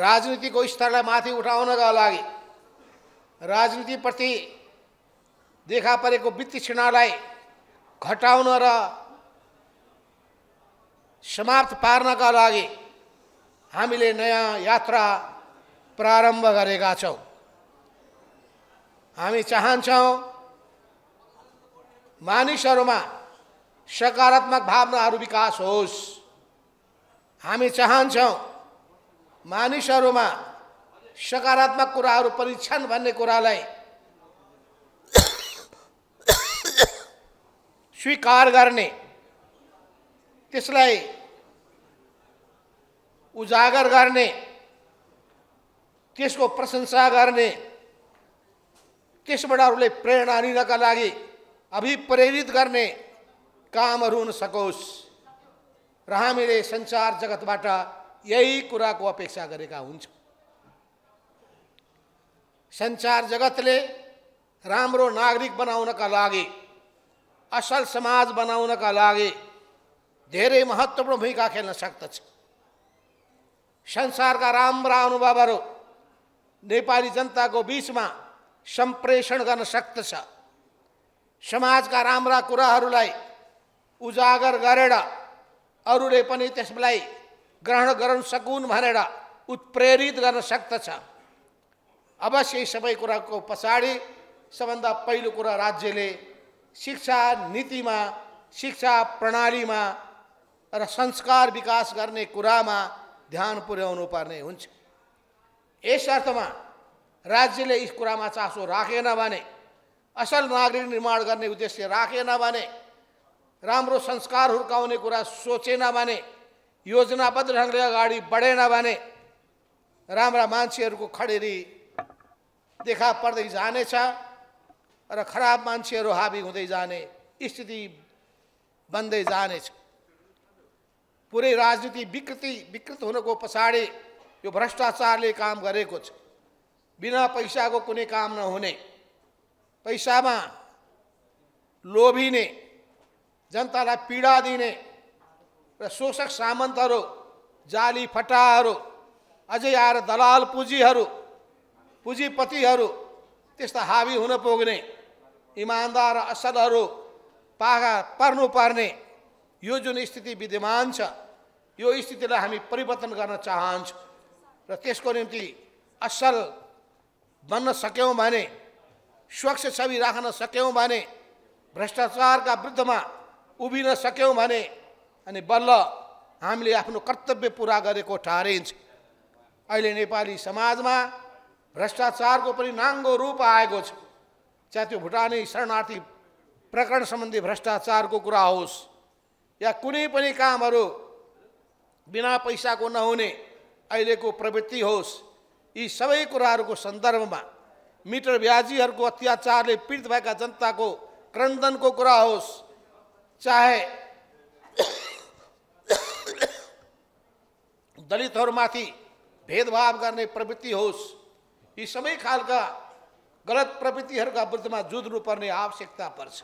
राजनीतिको स्तरलाई माथि उठाउनका लागि राजनीतिप्रति देखा परेको वितृष्णालाई घटाउन र समाप्त पार्नका लागि हामीले नयाँ यात्रा प्रारम्भ गरेका छौँ हामी चाहन्छौँ मानिसहरूमा सकारात्मक भावनाहरू विकास होस् हामी चाहन्छौँ में सकारात्मक कुराहरू परीक्षण छन् स्वीकार करने उजागर करने को प्रशंसा करने त्यसबाट अरूले प्रेरणा लगी अभिप्रेरित करने काम सकोस् र संचार जगत बाटा यही कुराको अपेक्षा गरेका हुन्छ संसार जगतले राम्रो नागरिक बनाउनका लागि असल समाज बनाउनका लागि धेरै महत्त्वपूर्ण भूमिका खेल्न सक्दछ संसारका राम्रा अनुभवहरू नेपाली जनताको बिचमा सम्प्रेषण गर्न सक्दछ समाजका राम्रा कुराहरूलाई उजागर गरेर अरूले पनि त्यसलाई ग्रहण गर्न सकुन् भनेर उत्प्रेरित गर्न सक्दछ अवश्य यी सबै कुराको पछाडि सबभन्दा पहिलो कुरा राज्यले शिक्षा नीतिमा शिक्षा प्रणालीमा र संस्कार विकास गर्ने कुरामा ध्यान पुर्याउनु पर्ने हुन्छ यस अर्थमा राज्यले यस कुरामा चासो राखेन भने असल नागरिक निर्माण गर्ने उद्देश्य राखेन भने राम्रो संस्कार हुर्काउने कुरा सोचेन भने योजनाबद्ध ढङ्गले अगाडि बढेन भने राम्रा मान्छेहरूको खडेरी देखा पर्दै जानेछ र खराब मान्छेहरू हाबी हुँदै जाने स्थिति बन्दै जानेछ पुरै राजनीति विकृति विकृत हुनको पछाडि यो भ्रष्टाचारले काम गरेको छ बिना पैसाको कुनै काम नहुने पैसामा लोभिने जनतालाई पीडा दिने शोषक सामन्तहरू जाली फटा अज आएर दलाल पूजी पुँजीपतिहरू हावी हुन पुग्ने असल पागा पर्न पर्ने यो जो स्थिति विद्यमान यो स्थिति हामी परिवर्तन करना चाहन्छौँ र त्यसको निम्ति असल बन सक्यौँ स्वच्छ छवि राखन सक्यौँ भ्रष्टाचार का विरुद्ध में उभन सक्यों अनि बल्ल हामीले आफ्नो कर्तव्य पुरा गरेको ठारिन्छ अहिले नेपाली समाजमा भ्रष्टाचारको पनि नाङ्गो रूप आएको छ चाहे त्यो भुटानी शरणार्थी प्रकरण सम्बन्धी भ्रष्टाचारको कुरा होस् या कुनै पनि कामहरू बिना पैसाको नहुने अहिलेको प्रवृत्ति होस् यी सबै कुराहरूको सन्दर्भमा मिटर ब्याजीहरूको अत्याचारले पीडित भएका जनताको क्रन्दनको कुरा होस् चाहे दलितहरूमाथि भेदभाव करने प्रवृत्ति होस् यी सबै खालका गलत प्रवृत्ति का में विरुद्धमा पर्ने आवश्यकता पर्छ